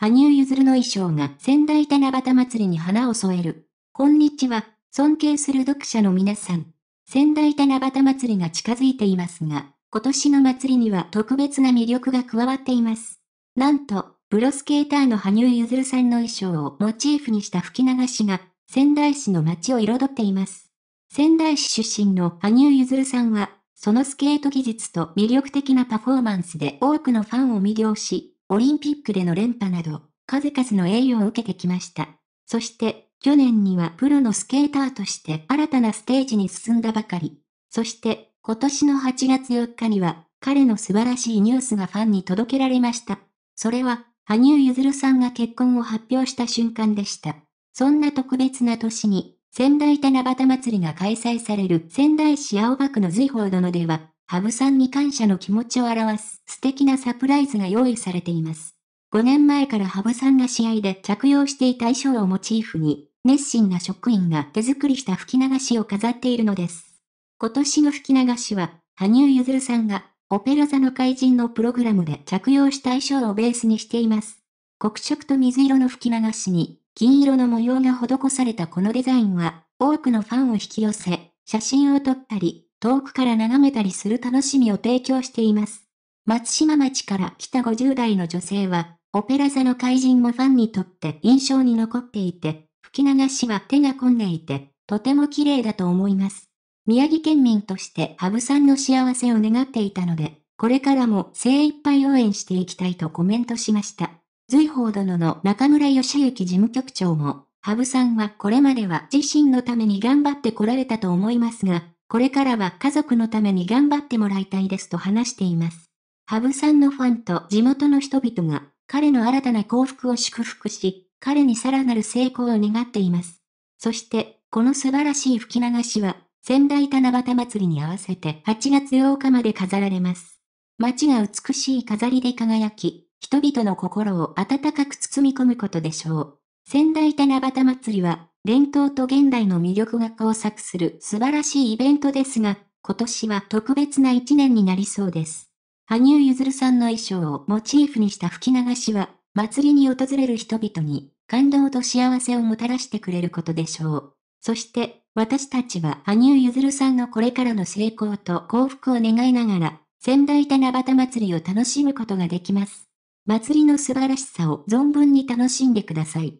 羽生結弦の衣装が仙台七夕祭りに花を添える。こんにちは、尊敬する読者の皆さん。仙台七夕祭りが近づいていますが、今年の祭りには特別な魅力が加わっています。なんと、プロスケーターの羽生結弦さんの衣装をモチーフにした吹き流しが、仙台市の街を彩っています。仙台市出身の羽生結弦さんは、そのスケート技術と魅力的なパフォーマンスで多くのファンを魅了し、オリンピックでの連覇など、数々の栄誉を受けてきました。そして、去年にはプロのスケーターとして新たなステージに進んだばかり。そして、今年の8月4日には、彼の素晴らしいニュースがファンに届けられました。それは、羽生結弦さんが結婚を発表した瞬間でした。そんな特別な年に、仙台七夕祭りが開催される仙台市青葉区の随宝殿では、羽生さんに感謝の気持ちを表す素敵なサプライズが用意されています。5年前から羽生さんが試合で着用していた衣装をモチーフに、熱心な職員が手作りした吹き流しを飾っているのです。今年の吹き流しは、羽生結弦さんが、オペラ座の怪人のプログラムで着用した衣装をベースにしています。黒色と水色の吹き流しに、金色の模様が施されたこのデザインは、多くのファンを引き寄せ、写真を撮ったり、遠くから眺めたりする楽しみを提供しています。松島町から来た50代の女性は、オペラ座の怪人もファンにとって印象に残っていて、吹き流しは手が込んでいて、とても綺麗だと思います。宮城県民として羽生さんの幸せを願っていたので、これからも精一杯応援していきたいとコメントしました。随宝殿の中村義行事務局長も、羽生さんはこれまでは自身のために頑張ってこられたと思いますが、これからは家族のために頑張ってもらいたいですと話しています。ハブさんのファンと地元の人々が彼の新たな幸福を祝福し、彼にさらなる成功を願っています。そして、この素晴らしい吹き流しは、仙台七夕祭りに合わせて8月8日まで飾られます。街が美しい飾りで輝き、人々の心を温かく包み込むことでしょう。仙台七夕祭りは、伝統と現代の魅力が交錯する素晴らしいイベントですが、今年は特別な一年になりそうです。羽生結弦さんの衣装をモチーフにした吹き流しは、祭りに訪れる人々に感動と幸せをもたらしてくれることでしょう。そして、私たちは羽生結弦さんのこれからの成功と幸福を願いながら、仙台七夕祭りを楽しむことができます。祭りの素晴らしさを存分に楽しんでください。